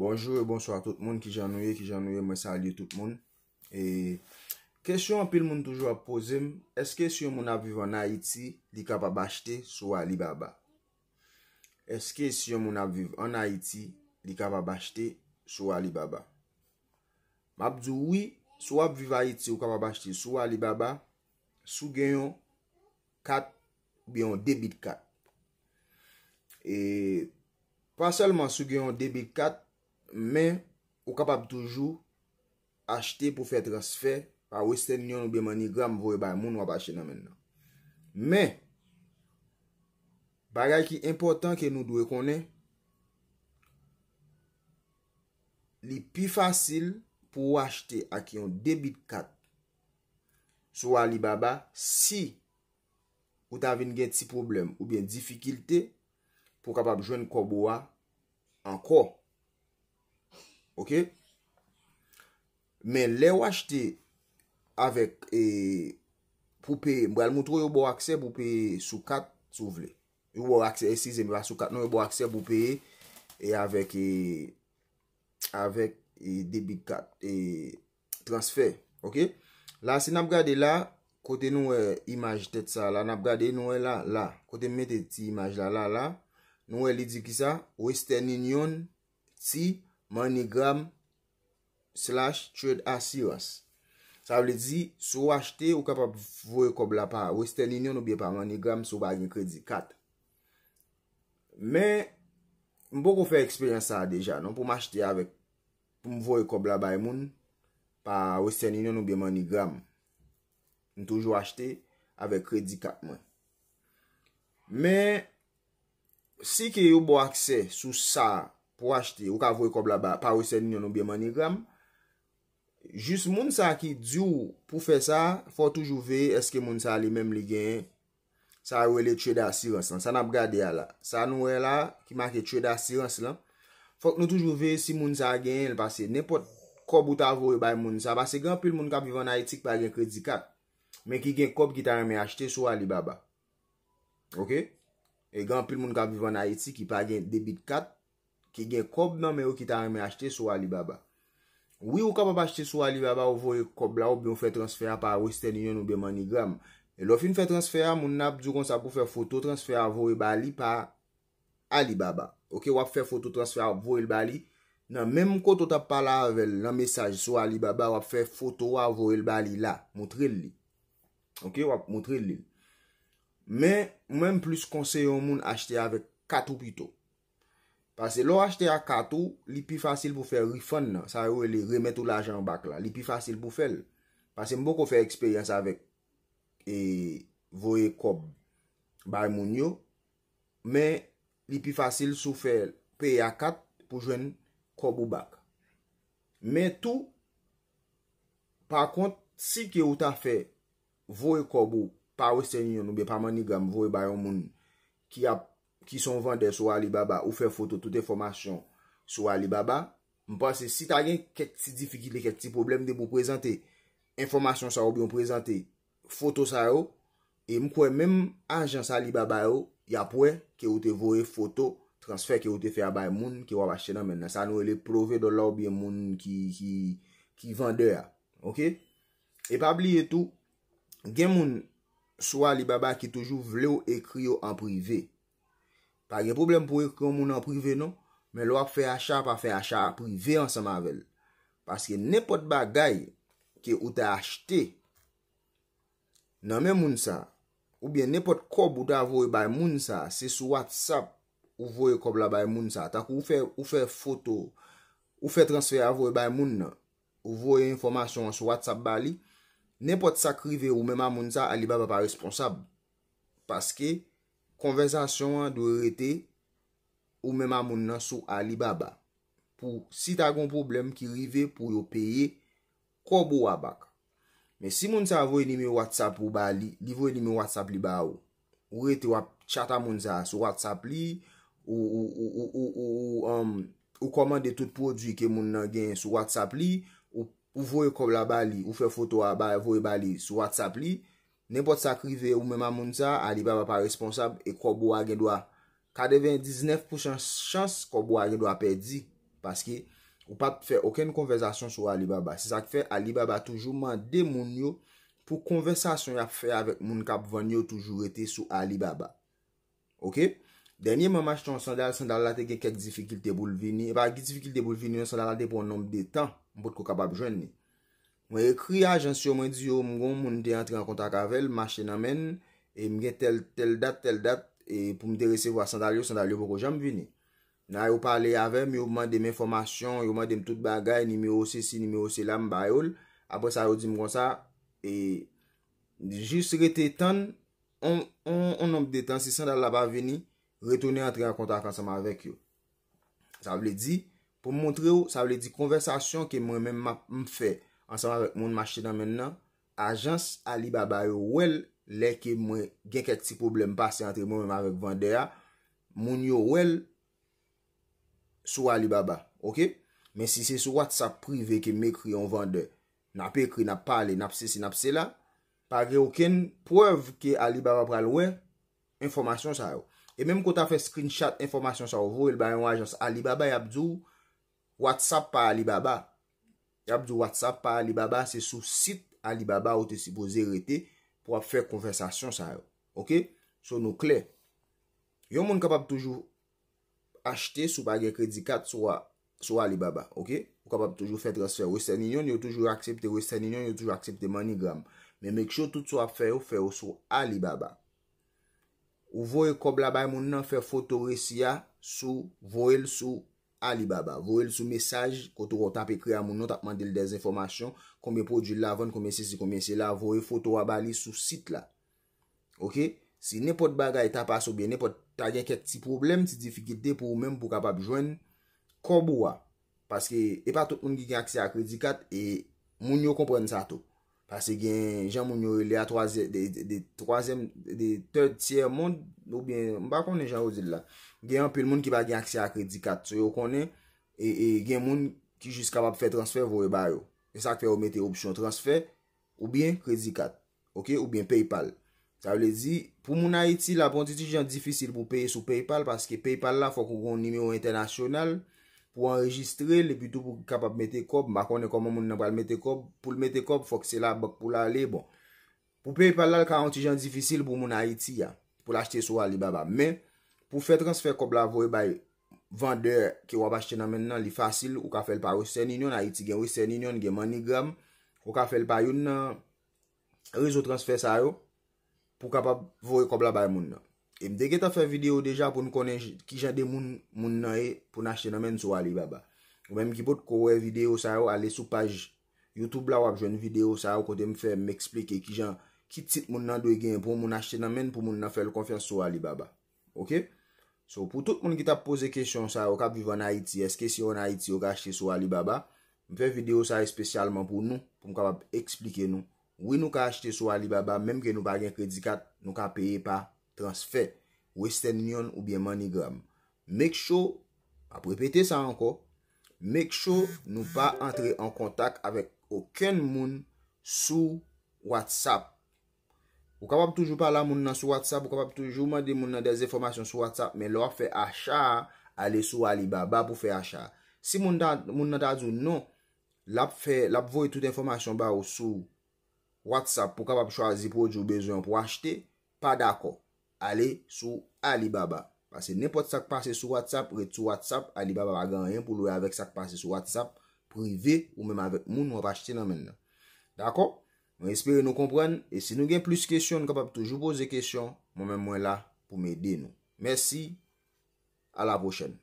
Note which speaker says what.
Speaker 1: Bonjou e bonswa tout moun ki janouye, ki janouye mwen salye tout moun Kesyon apil moun toujou ap pose m Eske si yon moun ap viv an Haiti, di ka pa bashte, sou alibaba Eske si yon moun ap viv an Haiti, di ka pa bashte, sou alibaba Mabdou wii, sou ap viv Haiti ou ka pa bashte, sou alibaba Sou genyon kat, biyon debid kat E paselman sou genyon debid kat men ou kapab toujou achete pou fe transfer pa ou esten nyon ou be money gram vowe bay moun wapache nan men nan. Men, bagay ki important ke nou dwe konen, li pi fasil pou achete ak yon debit kat sou Alibaba si ou ta ven gen ti problem ou bien difikilte pou kapab jwen koubouwa an koubouwa. Ok? Men, le ou achete avèk e, poupe, mbèl moutou yo bo akse poupe soukak sou vle. Yo bo akse, e si zemba soukak, nou yo bo akse poupe avèk e, avèk e, debi kat transfer. Ok? La, se nap gade la, kote nou imaj tet sa la, nap gade nou e la la, kote met eti imaj la la la nou e li di ki sa Western Union si MoneyGram Slash Trade Assurance Sa wle di sou achte ou kapap Voye kobla pa Western Union ou be Pa MoneyGram sou bag ni kredi kat Men M boko fe eksperyans sa deja Non pou m achte avek M voye kobla bay moun Pa Western Union ou be MoneyGram M toujou achte Avek kredi kat men Men Si ki yo bo akse Sou sa pou achete, ou ka vwe kob la ba, pa wese ni yon nou bie money gram. Jus moun sa ki djou pou fe sa, fò toujou ve, eske moun sa li mem li gen, sa yon wele trade assurance lan, sa nap gade ya la. Sa nou we la, ki make trade assurance lan, fòk nou toujou ve, si moun sa gen, le pase, nepot kob ou ta vwe bay moun sa, pase gen apil moun ka vivan haitik pa gen kredi kat, men ki gen kob ki ta reme achete, sou alibaba. Ok? E gen apil moun ka vivan haitik, ki pa gen debit kat, Ki gen kob nan men ou ki tan reme achte sou Alibaba. Ouye ou kap ap achte sou Alibaba ou voye kob la ou bi ou fe transfera pa Western Union ou bi MoneyGram. E lo fin fe transfera, moun nap djou kon sa pou fe foto transfera voye bali pa Alibaba. Ouye wap fe foto transfera voye bali. Nan men mkoto tap pala avel nan mesaj sou Alibaba wap fe foto wa voye bali la. Mwotre li. Ouye wap mwotre li. Men mwen plus konseyo moun achte ave katou pito. Pase lo achte akatou, li pi fasil pou fè refund nan. Sa yo remet tout l'ajan bak la. Li pi fasil pou fèl. Pase mbo ko fè eksperyans avèk. E voye kob. Bay moun yo. Me li pi fasil sou fèl. Pe a kat pou jwen kobou bak. Me tou. Par kont. Si ki yo ta fè. Voye kobou. Pa wè sènyon ou be pa manigam. Voye bay moun. Ki ap. ki son vande sou Alibaba ou fe foto tout informasyon sou Alibaba. Mpwese, si ta gen ket ti difikile, ket ti problem de bo prezante, informasyon sa ou biyon prezante, foto sa ou, e mkwe menm anjan sa Alibaba ou, ya pwe ke ou te vore foto, transfer ke ou te fe abay moun ki wabache nan men. Sa nou ele prove do la ou biyon moun ki vande ya. Ok? E pabli etou, gen moun sou Alibaba ki toujou vle ou ekri ou anprive, Pa gen problem pou yon moun an prive non, men lwa pou fè achat pa fè achat prive an seman vel. Paske nepot bagay ki ou ta achte nan men moun sa, ou bien nepot kob ou ta avoye bay moun sa, se sou WhatsApp ou voye kob la bay moun sa. Tak ou fè foto, ou fè transfer avoye bay moun nan, ou voye informasyon sou WhatsApp ba li, nepot sakrive ou menman moun sa alibaba pa responsab. Paske, konvensasyon an dwe rete ou mema moun nan sou Alibaba. Si ta kon problem ki rive pou yo peye, koubo wabak. Men si moun sa vwe nime WhatsApp ou bali, di vwe nime WhatsApp li ba ou. Ou rete wap chata moun za sou WhatsApp li, ou um, komande tout prodwi ke moun nan gen sou WhatsApp li, ou vwe koubla bali, ou fe foto wabali sou WhatsApp li, Nen pot sakri ve ou menman moun sa, Alibaba pa responsab e kwa bo a gen do a kadeven 19% chans kwa bo a gen do a perdi. Paske ou pa fe okèn konversasyon sou Alibaba. Se sak fe, Alibaba toujou mande moun yo pou konversasyon ya fe avèk moun kap vanyo toujou ete sou Alibaba. Ok? Denye menmach ton sondal, sondal la te gen kek difikil te boule vini. E pa ki difikil te boule vini, yon sondal la de bon nom de tan moun pot kwa kabab jwenni. Mwen ekri ajan syo mwen di yo mgon moun de antre an kontak avel, mwache nan men, e mwen gen tel dat, tel dat, e pou mde resevo a sandalyo, sandalyo pou ko jam vini. Nan yo pale ave, mwen yo mwen de mwen formasyon, yo mwen de mtout bagay, ni mwen ose si, ni mwen ose la mba yol, apre sa yo di mgon sa, e jis rete tan, an anp de tan, si sandalyo la ba vini, retene antre an kontak anseman vek yo. Sa wle di, pou mwontre yo, sa wle di konversasyon ke mwen men mwen fey, ansanman wèk moun machina men nan, ajans Alibaba yo wèl, lè ke mwen gen kèk ti problem pasen antre moun mwen mwen wèk vande ya, moun yo wèl sou Alibaba, ok? Men si se sou WhatsApp prive ke mèkri yon vande, napèkri nap pale, napsè si napsè la, pagè yon ken pwèv ke Alibaba pral wè, informasyon sa yo. E mèm kou ta fè screenshot informasyon sa yo, wèl ba yon ajans Alibaba yabdou, WhatsApp pa Alibaba, Kap di WhatsApp pa Alibaba se sou sit Alibaba ou te si pou zerete pou ap fè konversasyon sa yo. Ok? Sou nou kler. Yo moun kapap toujou achete sou bagè kredikat sou Alibaba. Ok? Ou kapap toujou fè transfer Western Union, yo toujou aksepte Western Union, yo toujou aksepte MoneyGram. Men mèk chou tout sou ap fè yo, fè yo sou Alibaba. Ou vò e kob la bay moun nan fè foto resiya sou vò el sou Alibaba. Alibaba, vowe l sou mesaj, koto ron tap ekre a moun nou tap mande l dezinformasyon, kome pou jil la ven, kome se si, kome se la, vowe fotowa bali sou sit la. Ok, si nepot bagay tap asobe, nepot tagye ket ti problem, ti difikite pou mwen pou kapap jwen, koubou wa. Paske epa tout un ki akse akredikat, e moun yo kompren sa tout. Pase gen, jan moun yo le a 3e, 3e, 3e, 3e moun, ou bien, mba konen jan yo zil la. Gen anpil moun ki ba gen aksya a kredi kat, sou yo konen, e gen moun ki jist kabab fe transfer vowe bayo. E sakpe yo mete opsyon transfer, ou bien kredi kat, ok, ou bien Paypal. Sa yo le zi, pou moun a iti, la pwantiti bon, jan difisil pou peye sou Paypal, paske Paypal la fok ou kon nime yo internasyonal. pou enregistre, le pi tou pou kapap mette kob, bako ne koman moun nan pral mette kob, pou l mette kob, fok se la bak pou la le, bon. Pou pey palal ka an tijan difisil pou moun Haiti ya, pou l achete sou Alibaba, men, pou fe transfer kob la vwe bay vandeur ki wap achete nan men nan li fasil, ou ka fel pa Western Union, Haiti gen Western Union, gen MoneyGram, ou ka fel pa yon nan rezo transfer sa yo, pou kapap vwe kob la bay moun nan. E m dege ta fe video deja pou nou konen ki jan de moun nan e pou nan ashte nan men sou Alibaba. Ou men m ki pot kowe video sa yo ale sou page YouTube la wap joun video sa yo kote m fe m ekspleke ki jan ki tit moun nan doye gen pou moun ashte nan men pou moun nan fe l konfyan sou Alibaba. Ok? So pou tout moun ki ta pose kesyon sa yo kap viva nan Haiti, eske si yo nan Haiti yo ka ashte sou Alibaba, m fe video sa yo spesyalman pou nou pou m kap ap eksplike nou. Ou y nou ka ashte sou Alibaba, menm ke nou bagen kredikat, nou ka peye pa. transfer Western Union ou bien MoneyGram. Make sure ap repete sa anko make sure nou pa entre en kontak avek oken moun sou WhatsApp ou kapap toujou pa la moun nan sou WhatsApp, ou kapap toujou ma di moun nan des informasyon sou WhatsApp, men lor fe achar ale sou aliba, ba pou fe achar si moun nan da zoun nou, lap fe, lap voy tout informasyon ba ou sou WhatsApp, ou kapap chwa zipo di ou bezyon pou achete, pa dako ale sou Alibaba. Pase nepot sak pase sou WhatsApp, ou re tou WhatsApp, Alibaba bagan yon pou loue avèk sak pase sou WhatsApp, privè ou mèm avèk moun, mwen rachete nan men la. Dakon? Mwen espere nou kompren, e se nou gen plus kesyon, nou kapap toujou pose kesyon, mwen mèm mwen la pou mèdè nou. Mèsi, ala pochèn.